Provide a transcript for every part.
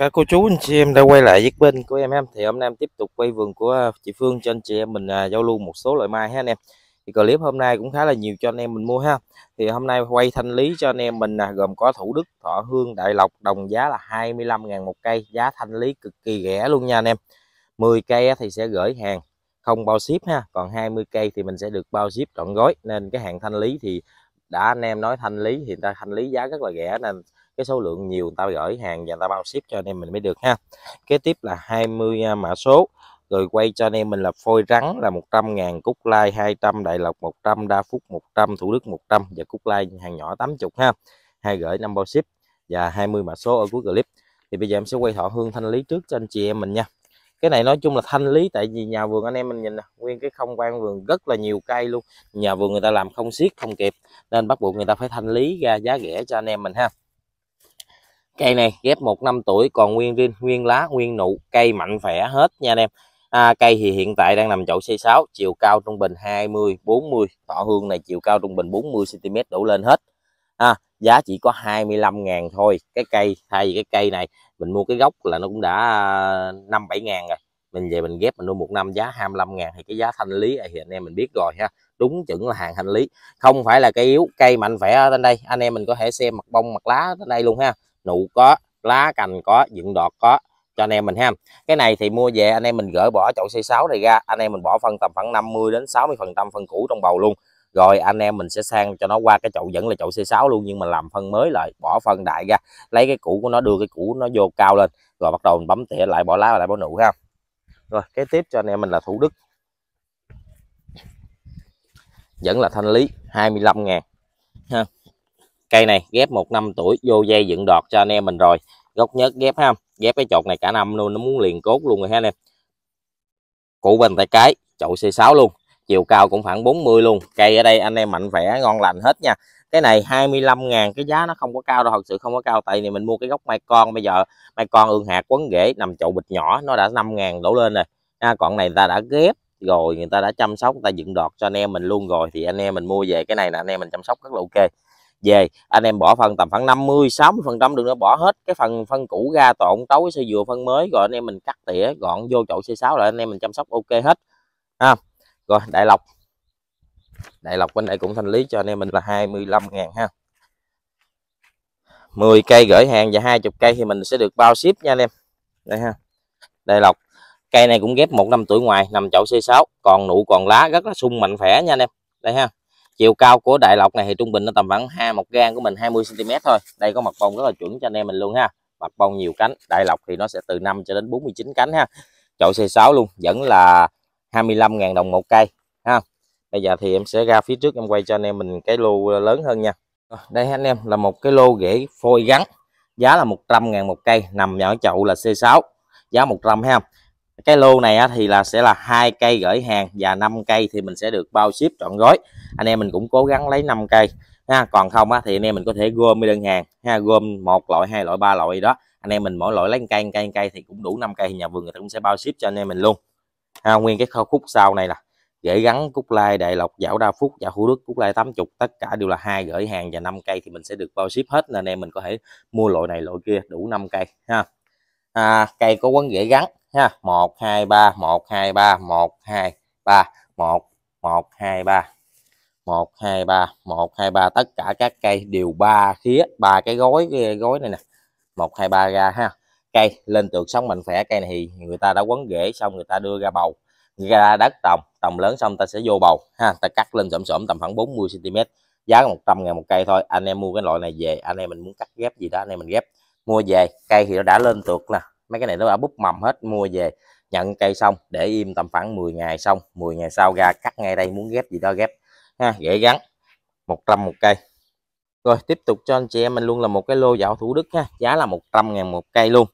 các cô chú anh chị em đã quay lại với bên của em em thì hôm nay em tiếp tục quay vườn của chị Phương cho anh chị em mình à, giao lưu một số loại mai ha anh em thì clip hôm nay cũng khá là nhiều cho anh em mình mua ha thì hôm nay quay thanh lý cho anh em mình à, gồm có Thủ Đức Thọ Hương Đại Lộc đồng giá là 25.000 một cây giá thanh lý cực kỳ rẻ luôn nha anh em 10 cây thì sẽ gửi hàng không bao ship ha còn 20 cây thì mình sẽ được bao ship trọn gói nên cái hàng thanh lý thì đã anh em nói thanh lý thì người ta thanh lý giá rất là rẻ nên cái số lượng nhiều người ta gửi hàng và người ta bao ship cho anh em mình mới được ha kế tiếp là 20 à, mã số rồi quay cho anh em mình là phôi rắn là 100 ngàn cúc lai 200 đại lộc 100 đa phúc 100 thủ đức 100 và cúc lai hàng nhỏ 80 ha hai gửi 5 bao ship và 20 mã số ở cuối clip thì bây giờ em sẽ quay thọ hương thanh lý trước cho anh chị em mình nha cái này nói chung là thanh lý tại vì nhà vườn anh em mình nhìn nè nguyên cái không quan vườn rất là nhiều cây luôn nhà vườn người ta làm không siết không kịp nên bắt buộc người ta phải thanh lý ra giá rẻ cho anh em mình ha cây này ghép một năm tuổi còn nguyên rinh nguyên lá nguyên nụ cây mạnh khỏe hết nha anh em à, cây thì hiện tại đang nằm chậu C6 chiều cao trung bình 20 40 thọ hương này chiều cao trung bình 40 cm đổ lên hết à, giá chỉ có 25 ngàn thôi cái cây thay vì cái cây này mình mua cái gốc là nó cũng đã 5 à, 7 ngàn rồi mình về mình ghép mình nuôi một năm giá 25 ngàn thì cái giá thanh lý thì anh em mình biết rồi ha đúng chuẩn là hàng thanh lý không phải là cây yếu cây mạnh khỏe ở trên đây anh em mình có thể xem mặt bông mặt lá ở đây luôn ha nụ có lá cành có dựng đọt có cho anh em mình ha cái này thì mua về anh em mình gỡ bỏ chậu C6 này ra anh em mình bỏ phân tầm khoảng 50 đến 60 phần trăm phân cũ trong bầu luôn rồi anh em mình sẽ sang cho nó qua cái chậu vẫn là chậu C6 luôn nhưng mà làm phân mới lại bỏ phân đại ra lấy cái cũ của nó đưa cái cũ nó vô cao lên rồi bắt đầu mình bấm tỉa lại bỏ lá lại bỏ nụ ha rồi cái tiếp cho anh em mình là Thủ Đức vẫn là thanh lý 25 ngàn ha cây này ghép một năm tuổi vô dây dựng đọt cho anh em mình rồi gốc nhất ghép ha ghép cái chột này cả năm luôn nó muốn liền cốt luôn rồi ha anh em cụ bình tay cái chậu C6 luôn chiều cao cũng khoảng 40 luôn cây ở đây anh em mạnh khỏe ngon lành hết nha cái này 25 ngàn cái giá nó không có cao đâu thật sự không có cao tại vì mình mua cái gốc mai con bây giờ mai con ương hạt quấn rễ nằm chậu bịch nhỏ nó đã 5 ngàn đổ lên rồi à, còn này ta đã ghép rồi người ta đã chăm sóc người ta dựng đọt cho anh em mình luôn rồi thì anh em mình mua về cái này là anh em mình chăm sóc rất là ok về anh em bỏ phân tầm khoảng 50 60 phần trăm đừng nó bỏ hết cái phần phân cũ ra tộn tấu cái sơ dừa phân mới rồi anh em mình cắt tỉa gọn vô chậu C6 là anh em mình chăm sóc ok hết ha à, rồi đại lộc đại lộc bên đây cũng thanh lý cho anh em mình là 25 ngàn ha 10 cây gửi hàng và 20 cây thì mình sẽ được bao ship nha anh em đây ha đại lộc cây này cũng ghép một năm tuổi ngoài nằm chậu C6 còn nụ còn lá rất là sung mạnh khỏe nha anh em đây ha chiều cao của đại lộc này thì trung bình nó tầm khoảng hai một gan của mình 20 cm thôi đây có mặt bông rất là chuẩn cho anh em mình luôn ha mặt bông nhiều cánh đại lộc thì nó sẽ từ 5 cho đến 49 cánh ha chậu C6 luôn vẫn là 25.000 đồng một cây ha bây giờ thì em sẽ ra phía trước em quay cho anh em mình cái lô lớn hơn nha đây anh em là một cái lô rễ phôi gắn giá là 100 ngàn một cây nằm ở chậu là C6 giá 100 ha cái lô này thì là sẽ là hai cây gửi hàng và 5 cây thì mình sẽ được bao ship trọn gói anh em mình cũng cố gắng lấy 5 cây ha còn không á, thì anh em mình có thể gom đi đơn hàng ha gom một loại hai loại ba loại đó anh em mình mỗi loại lấy cây cây cây thì cũng đủ 5 cây nhà vườn người ta cũng sẽ bao ship cho anh em mình luôn ha, nguyên cái khâu khúc sau này là gửi gắn cúc lai đại lộc dạo đa phúc và hữu đức cúc lai 80 tất cả đều là hai gửi hàng và 5 cây thì mình sẽ được bao ship hết nên anh em mình có thể mua loại này loại kia đủ 5 cây ha à, cây có quấn gãy gắn ha một hai ba một hai ba một hai ba một một hai ba một hai ba một hai ba tất cả các cây đều ba khía ba cái gói gói này nè một hai ba ra ha cây lên tược sống mạnh khỏe cây này thì người ta đã quấn rễ xong người ta đưa ra bầu ra đất trồng trồng lớn xong ta sẽ vô bầu ha ta cắt lên sổm sổm tầm khoảng 40 cm giá 100 ngàn một cây thôi anh em mua cái loại này về anh em mình muốn cắt ghép gì đó anh em mình ghép mua về cây thì nó đã lên tược nè mấy cái này nó đã bút mầm hết mua về nhận cây xong để im tầm khoảng 10 ngày xong 10 ngày sau ra cắt ngay đây muốn ghép gì đó ghép ha dễ gắn một trăm một cây rồi tiếp tục cho anh chị em mình luôn là một cái lô dạo Thủ Đức ha giá là 100 ngàn một cây luôn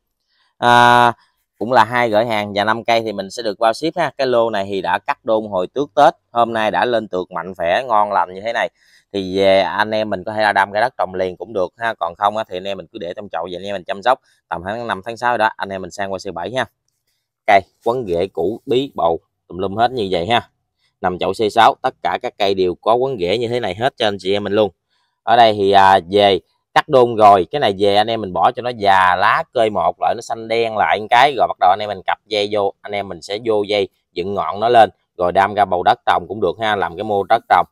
à, cũng là hai gửi hàng và năm cây thì mình sẽ được bao ship ha cái lô này thì đã cắt đôn hồi trước Tết hôm nay đã lên tược mạnh khỏe ngon lành như thế này thì về anh em mình có thể là đâm cái đất trồng liền cũng được ha còn không á, thì anh em mình cứ để trong chậu vậy anh em mình chăm sóc tầm tháng 5 tháng 6 đó anh em mình sang qua siêu 7 ha cây quấn rễ củ bí bầu tùm lum hết như vậy ha nằm chậu C6 tất cả các cây đều có quấn rễ như thế này hết cho anh chị em mình luôn ở đây thì à, về cắt đôn rồi cái này về anh em mình bỏ cho nó già lá cơi một lại nó xanh đen lại cái rồi bắt đầu anh em mình cặp dây vô anh em mình sẽ vô dây dựng ngọn nó lên rồi đam ra bầu đất trồng cũng được ha làm cái mô đất trồng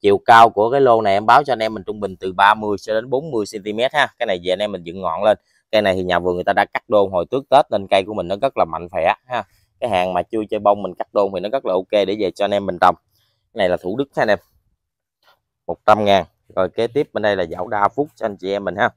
chiều cao của cái lô này em báo cho anh em mình trung bình từ 30 cho đến 40 cm ha cái này về anh em mình dựng ngọn lên cây này thì nhà vườn người ta đã cắt đôn hồi trước tết nên cây của mình nó rất là mạnh khỏe ha cái hàng mà chưa chơi bông mình cắt đôn thì nó rất là ok để về cho anh em mình trồng cái này là thủ đức ha anh em 100 ngàn rồi kế tiếp bên đây là dạo đa phúc cho anh chị em mình ha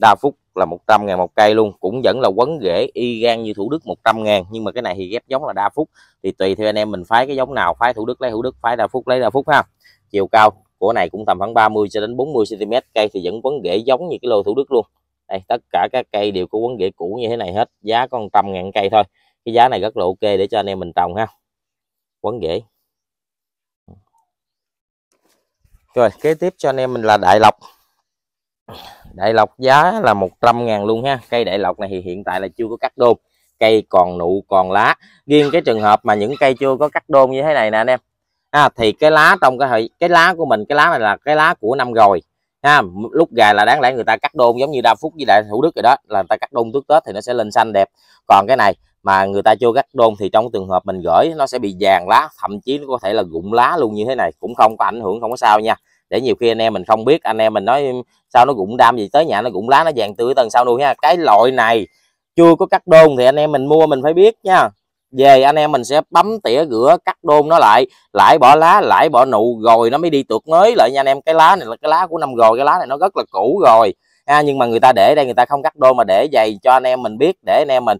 đa phúc là 100 ngàn một cây luôn cũng vẫn là quấn rễ y gan như thủ đức 100 ngàn nhưng mà cái này thì ghép giống là đa phúc thì tùy theo anh em mình phái cái giống nào phái thủ đức lấy thủ đức phái đa phúc lấy đa phúc ha chiều cao của này cũng tầm khoảng 30 cho đến 40 cm cây thì vẫn quấn rễ giống như cái lô Thủ Đức luôn đây tất cả các cây đều có quấn rễ cũ như thế này hết giá con trăm ngàn cây thôi cái giá này rất là ok để cho anh em mình trồng ha quấn rễ rồi kế tiếp cho anh em mình là đại lộc đại lộc giá là 100 ngàn luôn ha cây đại lộc này thì hiện tại là chưa có cắt đôn cây còn nụ còn lá riêng cái trường hợp mà những cây chưa có cắt đôn như thế này nè anh em ha, thì cái lá trong cái cái lá của mình cái lá này là cái lá của năm rồi ha lúc gà là đáng lẽ người ta cắt đôn giống như đa phúc với đại thủ đức rồi đó là người ta cắt đôn trước tết thì nó sẽ lên xanh đẹp còn cái này mà người ta chưa cắt đôn thì trong trường hợp mình gửi nó sẽ bị vàng lá thậm chí nó có thể là rụng lá luôn như thế này cũng không có ảnh hưởng không có sao nha để nhiều khi anh em mình không biết anh em mình nói sao nó rụng đam gì tới nhà nó rụng lá nó vàng tươi tần sao luôn ha cái loại này chưa có cắt đôn thì anh em mình mua mình phải biết nha về anh em mình sẽ bấm tỉa rửa cắt đôn nó lại lại bỏ lá lại bỏ nụ rồi nó mới đi tuột mới lại nha anh em cái lá này là cái lá của năm rồi cái lá này nó rất là cũ rồi ha nhưng mà người ta để đây người ta không cắt đôn mà để dày cho anh em mình biết để anh em mình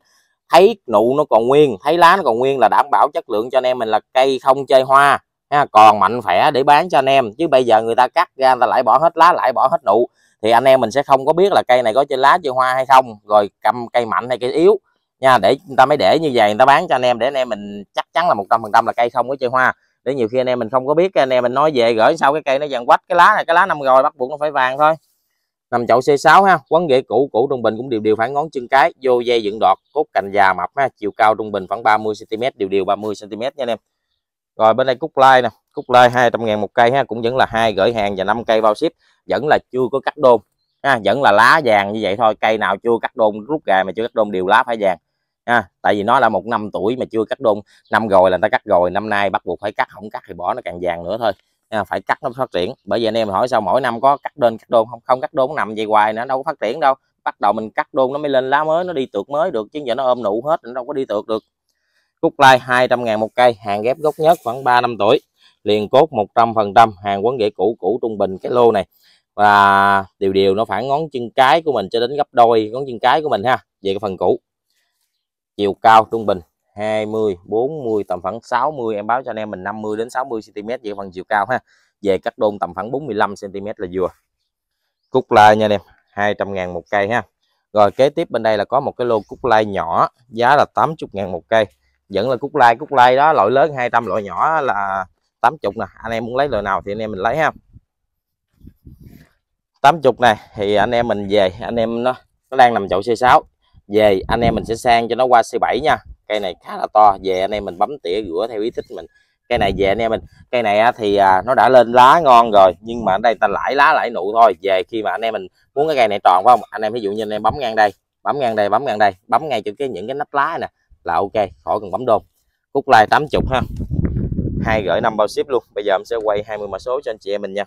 thấy nụ nó còn nguyên thấy lá nó còn nguyên là đảm bảo chất lượng cho anh em mình là cây không chơi hoa ha còn mạnh khỏe để bán cho anh em chứ bây giờ người ta cắt ra người ta lại bỏ hết lá lại bỏ hết nụ thì anh em mình sẽ không có biết là cây này có chơi lá chơi hoa hay không rồi cầm cây mạnh hay cây yếu nha để người ta mới để như vậy người ta bán cho anh em để anh em mình chắc chắn là một trăm phần trăm là cây không có chơi hoa để nhiều khi anh em mình không có biết anh em mình nói về gửi sau cái cây nó vàng quách cái lá này cái lá năm rồi bắt buộc nó phải vàng thôi nằm chậu C6 ha quấn rễ cũ cũ trung bình cũng đều đều khoảng ngón chân cái vô dây dựng đọt cốt cành già mập ha chiều cao trung bình khoảng 30 cm đều đều 30 cm nha anh em rồi bên đây cúc lai nè cúc lai 200 ngàn một cây ha cũng vẫn là hai gửi hàng và 5 cây bao ship vẫn là chưa có cắt đôn ha vẫn là lá vàng như vậy thôi cây nào chưa cắt đôn rút gà mà chưa cắt đôn đều lá phải vàng ha tại vì nó là một năm tuổi mà chưa cắt đôn năm rồi là người ta cắt rồi năm nay bắt buộc phải cắt không cắt thì bỏ nó càng vàng nữa thôi ha, phải cắt nó phát triển bởi vì anh em hỏi sao mỗi năm có cắt đơn cắt đôn không không cắt đôn nằm vậy hoài nữa đâu có phát triển đâu bắt đầu mình cắt đôn nó mới lên lá mới nó đi tược mới được chứ giờ nó ôm nụ hết nó đâu có đi tược được cúc lai 200 ngàn một cây hàng ghép gốc nhất khoảng 3 năm tuổi liền cốt 100 phần trăm hàng quấn rễ cũ cũ trung bình cái lô này và điều điều nó phản ngón chân cái của mình cho đến gấp đôi ngón chân cái của mình ha về cái phần cũ chiều cao trung bình 20 40 tầm khoảng 60 em báo cho anh em mình 50 đến 60 cm về phần chiều cao ha về các đôn tầm khoảng 45 cm là vừa cúc lai nha anh em 200 ngàn một cây ha rồi kế tiếp bên đây là có một cái lô cúc lai nhỏ giá là 80 ngàn một cây vẫn là cúc lai cúc lai đó loại lớn 200 loại nhỏ là 80 nè anh em muốn lấy loại nào thì anh em mình lấy ha 80 này thì anh em mình về anh em nó nó đang nằm chậu C6 về anh em mình sẽ sang cho nó qua C7 nha cây này khá là to về anh em mình bấm tỉa rửa theo ý thích mình cây này về anh em mình cây này thì à, nó đã lên lá ngon rồi nhưng mà ở đây ta lãi lá lãi nụ thôi về khi mà anh em mình muốn cái cây này tròn phải không anh em ví dụ như anh em bấm ngang đây bấm ngang đây bấm ngang đây bấm ngay cho cái những cái nắp lá nè là ok khỏi cần bấm đôn cúc lai 80 ha hai gửi năm bao ship luôn bây giờ em sẽ quay 20 mã số cho anh chị em mình nha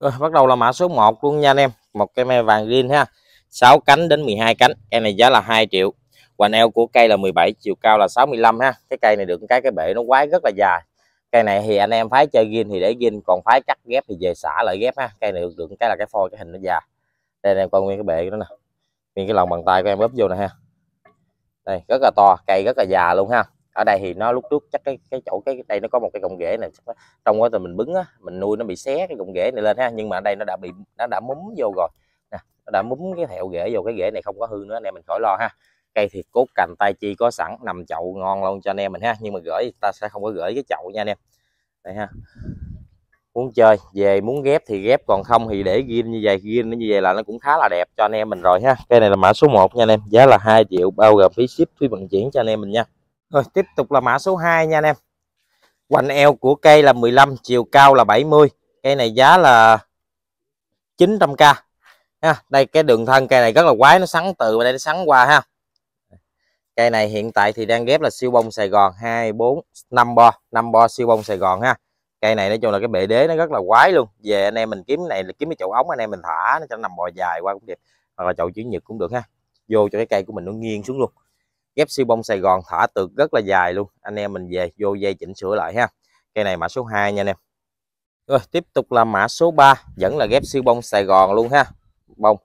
rồi, bắt đầu là mã số 1 luôn nha anh em một cây me vàng green ha 6 cánh đến 12 cánh cây này giá là 2 triệu quanh eo của cây là 17 chiều cao là 65 ha cái cây này được cái cái bể nó quái rất là dài cây này thì anh em phái chơi gin thì để gin còn phái cắt ghép thì về xả lại ghép ha cây này được, được cái là cái phôi cái hình nó già đây em coi nguyên cái bể của nè nguyên cái lòng bàn tay của em ốp vô nè ha đây rất là to cây rất là già luôn ha ở đây thì nó lúc trước chắc cái cái chỗ cái đây nó có một cái cọng rễ này trong quá trình mình bứng á mình nuôi nó bị xé cái cọng rễ này lên ha nhưng mà ở đây nó đã bị nó đã múm vô rồi đã múm cái hẹo rễ vô cái rễ này không có hư nữa anh em mình khỏi lo ha cây thì cốt cành tai chi có sẵn nằm chậu ngon luôn cho anh em mình ha nhưng mà gửi ta sẽ không có gửi cái chậu nha anh em đây ha muốn chơi về muốn ghép thì ghép còn không thì để ghim như vậy ghim nó như vậy là nó cũng khá là đẹp cho anh em mình rồi ha cây này là mã số 1 nha anh em giá là 2 triệu bao gồm phí ship phí vận chuyển cho anh em mình nha rồi tiếp tục là mã số 2 nha anh em quanh eo của cây là 15 chiều cao là 70 cây này giá là 900k ha đây cái đường thân cây này rất là quái nó sắn từ đây nó sắn qua ha cây này hiện tại thì đang ghép là siêu bông Sài Gòn hai bốn năm bo năm bo siêu bông Sài Gòn ha cây này nói chung là cái bệ đế nó rất là quái luôn về anh em mình kiếm này là kiếm cái chậu ống anh em mình thả nó cho nó nằm bò dài qua cũng được hoặc là chậu chữ nhật cũng được ha vô cho cái cây của mình nó nghiêng xuống luôn ghép siêu bông Sài Gòn thả từ rất là dài luôn anh em mình về vô dây chỉnh sửa lại ha cây này mã số 2 nha anh em rồi tiếp tục là mã số 3 vẫn là ghép siêu bông Sài Gòn luôn ha bông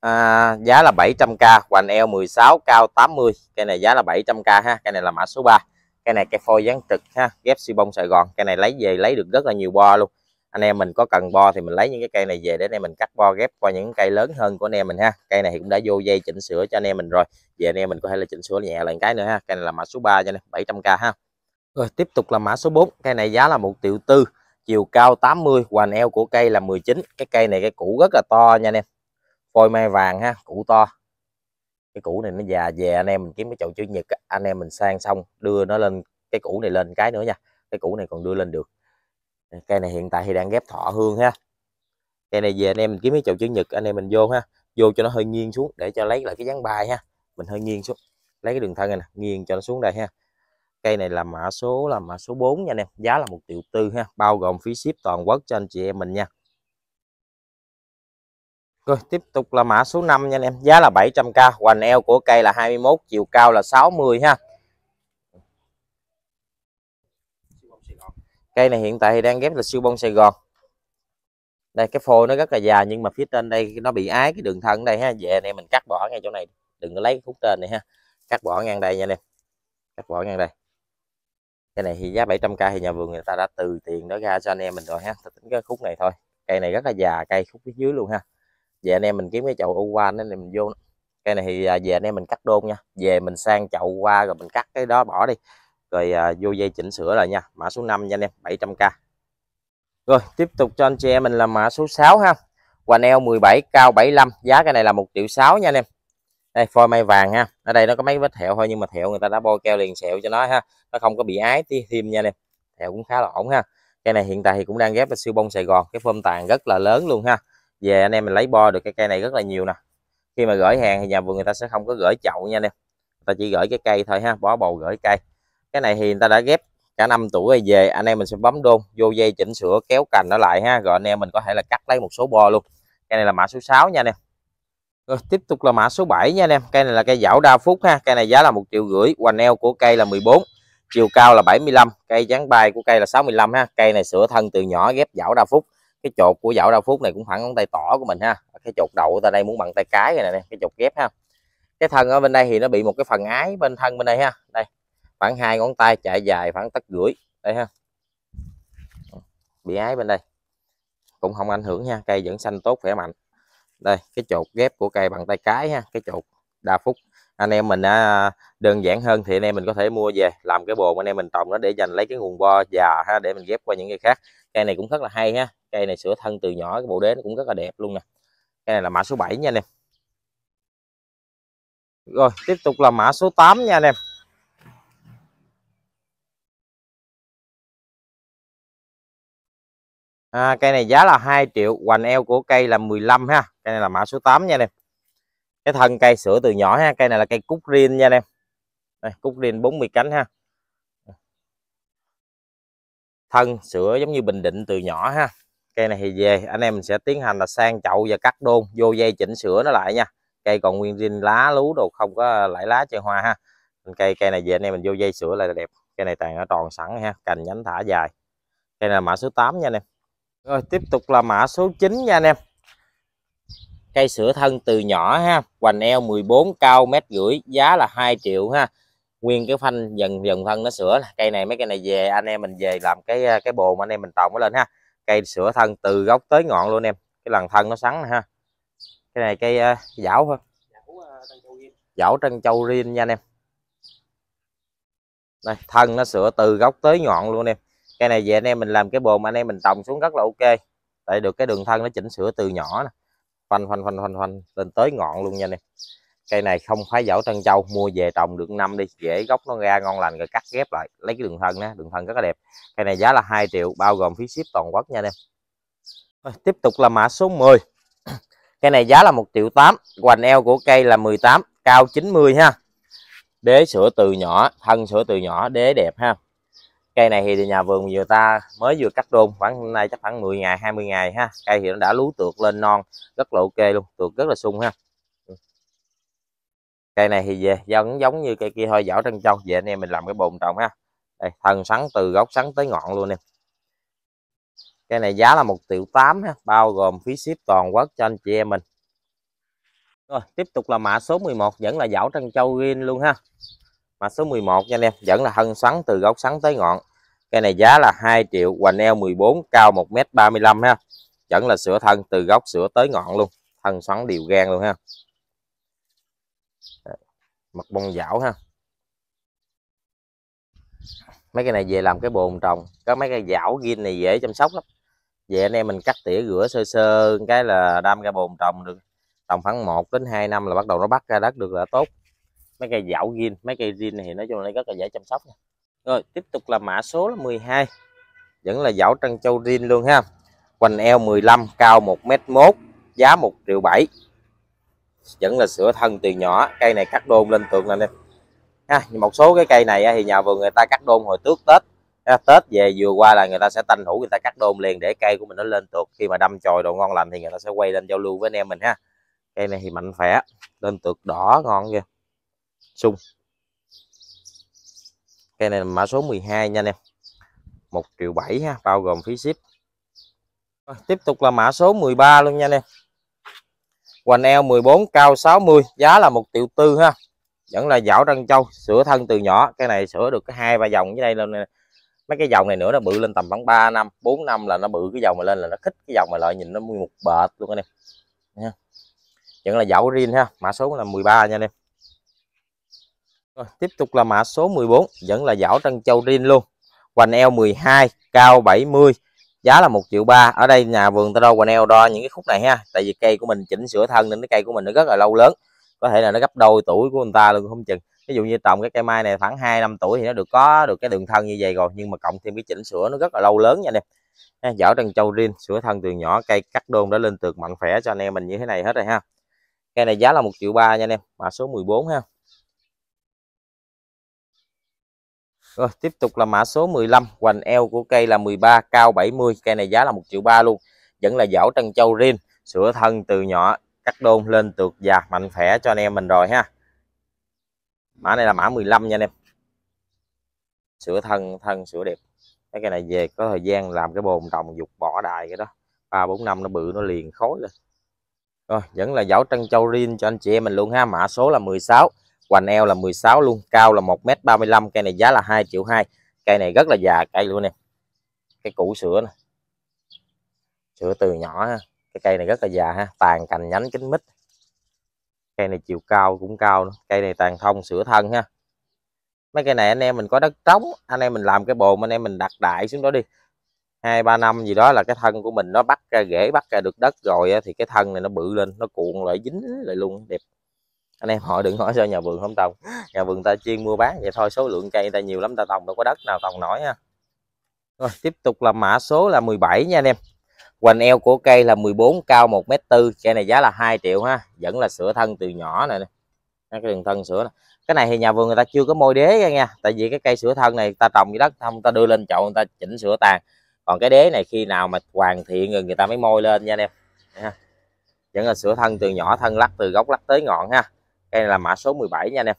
à, giá là 700k hoành eo 16 cao 80 cây này giá là 700k ha cây này là mã số 3 cây này cây phôi dán trực ha ghép siêu bông Sài Gòn cây này lấy về lấy được rất là nhiều bo luôn anh em mình có cần bo thì mình lấy những cái cây này về để anh em mình cắt bo ghép qua những cây lớn hơn của anh em mình ha cây này cũng đã vô dây chỉnh sửa cho anh em mình rồi về anh em mình có thể là chỉnh sửa nhẹ lại cái nữa ha cây này là mã số 3 cho nên 700k ha rồi tiếp tục là mã số 4 cây này giá là một triệu tư chiều cao 80 hoành eo của cây là 19 cái cây này cây cũ rất là to nha anh em coi mai vàng ha củ to cái củ này nó già về anh em mình kiếm cái chậu chữ nhật anh em mình sang xong đưa nó lên cái củ này lên cái nữa nha cái củ này còn đưa lên được cây này hiện tại thì đang ghép thọ hương ha cây này về anh em mình kiếm cái chậu chữ nhật anh em mình vô ha vô cho nó hơi nghiêng xuống để cho lấy lại cái dáng bài ha mình hơi nghiêng xuống lấy cái đường thân này nè nghiêng cho nó xuống đây ha cây này là mã số là mã số 4 nha anh em giá là một triệu tư ha bao gồm phí ship toàn quốc cho anh chị em mình nha rồi tiếp tục là mã số 5 nha anh em, giá là 700k, hoành eo của cây là 21, chiều cao là 60 ha. Cây này hiện tại thì đang ghép là siêu bông Sài Gòn. Đây cái phôi nó rất là già nhưng mà phía trên đây nó bị ái cái đường thân đây ha, về anh em mình cắt bỏ ngay chỗ này, đừng có lấy cái khúc trên này ha. Cắt bỏ ngang đây nha anh em. Cắt bỏ ngang đây. Cây này thì giá 700k thì nhà vườn người ta đã từ tiền đó ra cho anh em mình rồi ha. Tôi tính cái khúc này thôi. Cây này rất là già, cây khúc phía dưới luôn ha về anh em mình kiếm cái chậu u qua nên mình vô cây này thì à, về anh em mình cắt đôn nha về mình sang chậu qua rồi mình cắt cái đó bỏ đi rồi à, vô dây chỉnh sửa lại nha mã số 5 nha anh em 700k rồi tiếp tục cho anh chị em mình là mã số 6 ha Hoành eo 17 cao 75 giá cái này là 1 triệu 6 nha anh em đây phôi may vàng ha ở đây nó có mấy vết thẹo thôi nhưng mà thẹo người ta đã bôi keo liền sẹo cho nó ha nó không có bị ái thêm nha anh em thẹo cũng khá là ổn ha cái này hiện tại thì cũng đang ghép ở siêu bông Sài Gòn cái phơm tàn rất là lớn luôn ha về anh em mình lấy bo được cái cây này rất là nhiều nè khi mà gửi hàng thì nhà vườn người ta sẽ không có gửi chậu nha anh em người ta chỉ gửi cái cây thôi ha bó bầu gửi cây cái này thì người ta đã ghép cả năm tuổi về anh em mình sẽ bấm đôn vô dây chỉnh sửa kéo cành nó lại ha rồi anh em mình có thể là cắt lấy một số bo luôn cây này là mã số 6 nha anh em rồi tiếp tục là mã số 7 nha anh em cây này là cây dảo đa phúc ha cây này giá là một triệu rưỡi hoành eo của cây là 14 chiều cao là 75 cây dáng bay của cây là 65 ha cây này sửa thân từ nhỏ ghép dảo đa phúc cái chột của dạo đao phút này cũng khoảng ngón tay tỏ của mình ha cái chột đầu tại đây muốn bằng tay cái này nè cái chột ghép ha cái thân ở bên đây thì nó bị một cái phần ái bên thân bên đây ha đây khoảng hai ngón tay chạy dài khoảng tất rưỡi đây ha bị ái bên đây cũng không ảnh hưởng nha cây vẫn xanh tốt khỏe mạnh đây cái chột ghép của cây bằng tay cái ha cái chột đa phúc anh em mình à, đơn giản hơn thì anh em mình có thể mua về làm cái bồn anh em mình trồng nó để dành lấy cái nguồn bo già ha để mình ghép qua những cây khác cây này cũng rất là hay ha cây này sửa thân từ nhỏ cái bộ đế nó cũng rất là đẹp luôn nè cây này là mã số 7 nha anh em rồi tiếp tục là mã số 8 nha anh em à, cây này giá là 2 triệu hoành eo của cây là 15 ha cây này là mã số 8 nha anh em cái thân cây sửa từ nhỏ ha cây này là cây cúc riêng nha anh em đây, cúc riêng 40 cánh ha thân sửa giống như bình định từ nhỏ ha cây này thì về anh em mình sẽ tiến hành là sang chậu và cắt đôn vô dây chỉnh sửa nó lại nha cây còn nguyên rinh lá lú đồ không có lãi lá chơi hoa ha cây cây này về anh em mình vô dây sửa lại là đẹp cây này tàn nó tròn sẵn ha cành nhánh thả dài cây này là mã số 8 nha anh em rồi tiếp tục là mã số 9 nha anh em cây sửa thân từ nhỏ ha hoành eo 14 cao mét rưỡi giá là 2 triệu ha nguyên cái phanh dần dần thân nó sửa. cây này mấy cây này về anh em mình về làm cái cái bồn anh em mình trồng nó lên ha cây sửa thân từ gốc tới ngọn luôn em cái lần thân nó sắn ha cái này cây uh, dảo hơn dảo trân châu riêng nha anh em đây, thân nó sửa từ gốc tới ngọn luôn em cây này về anh em mình làm cái bồn anh em mình trồng xuống rất là ok tại được cái đường thân nó chỉnh sửa từ nhỏ nè phanh phanh phanh phanh phanh lên tới ngọn luôn nha anh em cây này không phải vỏ tân châu mua về trồng được năm đi dễ gốc nó ra ngon lành rồi cắt ghép lại lấy cái đường thân á đường thân rất là đẹp cây này giá là 2 triệu bao gồm phí ship toàn quốc nha em tiếp tục là mã số 10 cây này giá là 1 triệu 8 hoành eo của cây là 18 cao 90 ha đế sữa từ nhỏ thân sữa từ nhỏ đế đẹp ha cây này thì nhà vườn vừa ta mới vừa cắt đôn khoảng hôm nay chắc khoảng 10 ngày 20 ngày ha cây thì nó đã lú tược lên non rất là ok luôn tược rất là sung ha cây này thì về vẫn giống như cây kia thôi vỏ trân châu về anh em mình làm cái bồn trồng ha đây thần sắn từ gốc sắn tới ngọn luôn em cây này giá là một triệu tám ha bao gồm phí ship toàn quốc cho anh chị em mình rồi tiếp tục là mã số 11 vẫn là vỏ trân châu green luôn ha mã số 11 nha anh em vẫn là thân sắn từ gốc sắn tới ngọn cây này giá là 2 triệu hoành eo 14 cao 1m35 ha vẫn là sửa thân từ gốc sửa tới ngọn luôn thân xoắn đều gan luôn ha mặt bông dảo ha mấy cái này về làm cái bồn trồng có mấy cái dảo ghim này dễ chăm sóc lắm về anh em mình cắt tỉa rửa sơ sơ cái là đam ra bồn trồng được trồng khoảng 1 đến 2 năm là bắt đầu nó bắt ra đất được là tốt mấy cây dảo gin mấy cây gin này thì nói chung là rất là dễ chăm sóc nha. rồi tiếp tục là mã số là 12 vẫn là dảo trân châu gin luôn ha quanh eo 15 cao 1m1 giá 1 triệu 7 vẫn là sửa thân từ nhỏ cây này cắt đôn lên tượng lên em ha một số cái cây này thì nhà vườn người ta cắt đôn hồi trước tết ha, tết về vừa qua là người ta sẽ tanh thủ người ta cắt đôn liền để cây của mình nó lên tượng khi mà đâm chồi đồ ngon lành thì người ta sẽ quay lên giao lưu với anh em mình ha cây này thì mạnh khỏe lên tượng đỏ ngon kìa sung cây này mã số 12 nha anh em một triệu bảy ha bao gồm phí ship tiếp tục là mã số 13 luôn nha anh em hoành eo 14 cao 60 giá là 1 triệu tư ha vẫn là dảo trân châu sửa thân từ nhỏ cái này sửa được cái hai ba dòng dưới đây lên này. mấy cái dòng này nữa nó bự lên tầm khoảng 3 năm 4 năm là nó bự cái dòng mà lên là nó khích cái dòng mà lại nhìn nó một bệt luôn anh em nha vẫn là dạo riêng ha mã số là 13 nha anh em rồi, tiếp tục là mã số 14 vẫn là dảo trân châu riêng luôn hoành eo 12 cao 70 giá là một triệu ba ở đây nhà vườn ta đo panel đo những cái khúc này ha tại vì cây của mình chỉnh sửa thân nên cái cây của mình nó rất là lâu lớn có thể là nó gấp đôi tuổi của người ta luôn không chừng ví dụ như trồng cái cây mai này khoảng hai năm tuổi thì nó được có được cái đường thân như vậy rồi nhưng mà cộng thêm cái chỉnh sửa nó rất là lâu lớn nha anh em dở trần châu riêng sửa thân từ nhỏ cây cắt đôn đã lên tược mạnh khỏe cho anh em mình như thế này hết rồi ha cây này giá là một triệu ba nha anh em mã số 14 ha Rồi ờ, tiếp tục là mã số 15, hoành eo của cây là 13, cao 70, cây này giá là 1 triệu 3 luôn. Vẫn là giảo trân châu riêng sửa thân từ nhỏ, cắt đôn lên tược già, mạnh khỏe cho anh em mình rồi ha. Mã này là mã 15 nha anh em. Sửa thân, thân sửa đẹp. Cái cây này về có thời gian làm cái bồn đồng dục bỏ đài cái đó. 3 4 năm nó bự nó liền khối lên. Rồi, vẫn là giảo trân châu riêng cho anh chị em mình luôn ha, mã số là 16 hoành eo là 16 luôn cao là 1m35 cây này giá là 2 triệu 2 cây này rất là già cây luôn nè cái củ sữa nè sữa từ nhỏ ha. cái cây này rất là già ha tàn cành nhánh kính mít cây này chiều cao cũng cao nữa. cây này tàn thông sữa thân ha mấy cây này anh em mình có đất trống anh em mình làm cái bồn anh em mình đặt đại xuống đó đi hai ba năm gì đó là cái thân của mình nó bắt ra rễ bắt ra được đất rồi thì cái thân này nó bự lên nó cuộn lại dính lại luôn đẹp anh em hỏi đừng hỏi cho nhà vườn không trồng nhà vườn ta chuyên mua bán vậy thôi số lượng cây ta nhiều lắm ta trồng đâu có đất nào trồng nổi ha rồi tiếp tục là mã số là 17 nha anh em hoành eo của cây là 14 cao 1m4 cây này giá là 2 triệu ha vẫn là sửa thân từ nhỏ này nè cái đường thân sửa này. cái này thì nhà vườn người ta chưa có môi đế ra nha tại vì cái cây sửa thân này ta trồng dưới đất không ta đưa lên chậu người ta chỉnh sửa tàn còn cái đế này khi nào mà hoàn thiện rồi người ta mới môi lên nha anh em vẫn là sửa thân từ nhỏ thân lắc từ gốc lắc tới ngọn ha cây này là mã số 17 nha anh em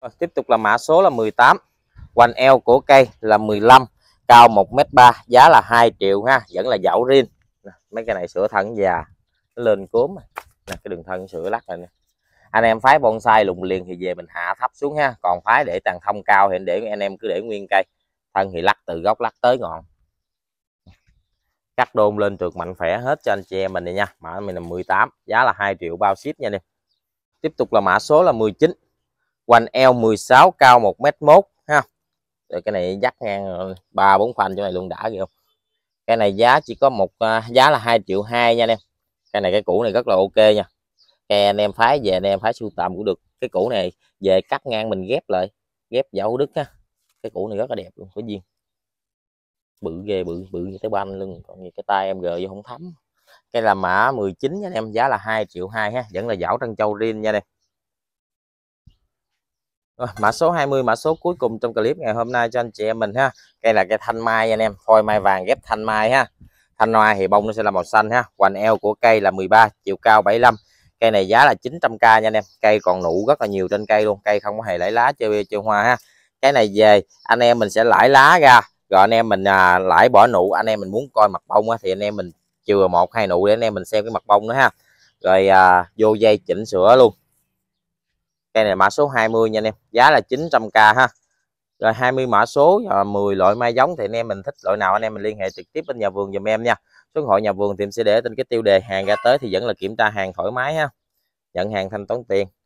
Rồi, tiếp tục là mã số là 18 hoành eo của cây là 15 cao 1m3 giá là 2 triệu ha vẫn là dẫu riêng mấy cây này sửa thân già nó lên cốm nè, cái đường thân sửa lắc rồi nè anh em phái bonsai lùng liền thì về mình hạ thấp xuống ha còn phái để tàn thông cao thì để anh em cứ để nguyên cây thân thì lắc từ gốc lắc tới ngọn cắt đôn lên trượt mạnh khỏe hết cho anh chị em mình đi nha mã mình là 18 giá là 2 triệu bao ship nha anh em tiếp tục là mã số là 19 quanh eo 16 cao 1m1 ha rồi cái này dắt ngang ờ, ba bốn phanh chỗ này luôn đã kìa cái này giá chỉ có một ờ, giá là 2 triệu 2 nha anh em cái này cái cũ này rất là ok nha cái anh em phái về anh em phái sưu tầm cũng được cái cũ này về cắt ngang mình ghép lại ghép dấu đức ha cái cũ này rất là đẹp luôn có duyên bự ghê bự bự như cái ban luôn còn như cái tay em gờ vô không thấm cây là mã 19 nha anh em giá là 2 triệu 2 ha vẫn là giảo trân châu riêng nha đây rồi, mã số 20 mã số cuối cùng trong clip ngày hôm nay cho anh chị em mình ha cây là cây thanh mai anh em phôi mai vàng ghép thanh mai ha thanh mai thì bông nó sẽ là màu xanh ha hoành eo của cây là 13 chiều cao 75 cây này giá là 900k nha anh em cây còn nụ rất là nhiều trên cây luôn cây không có hề lấy lá chơi chơi hoa ha cái này về anh em mình sẽ lãi lá ra rồi anh em mình à, lãi bỏ nụ anh em mình muốn coi mặt bông á, thì anh em mình chừa một hai nụ để anh em mình xem cái mặt bông nữa ha rồi à, vô dây chỉnh sửa luôn cây này mã số 20 nha anh em giá là 900k ha rồi 20 mã số và 10 loại mai giống thì anh em mình thích loại nào anh em mình liên hệ trực tiếp bên nhà vườn dùm em nha số điện thoại nhà vườn thì em sẽ để trên cái tiêu đề hàng ra tới thì vẫn là kiểm tra hàng thoải mái ha nhận hàng thanh toán tiền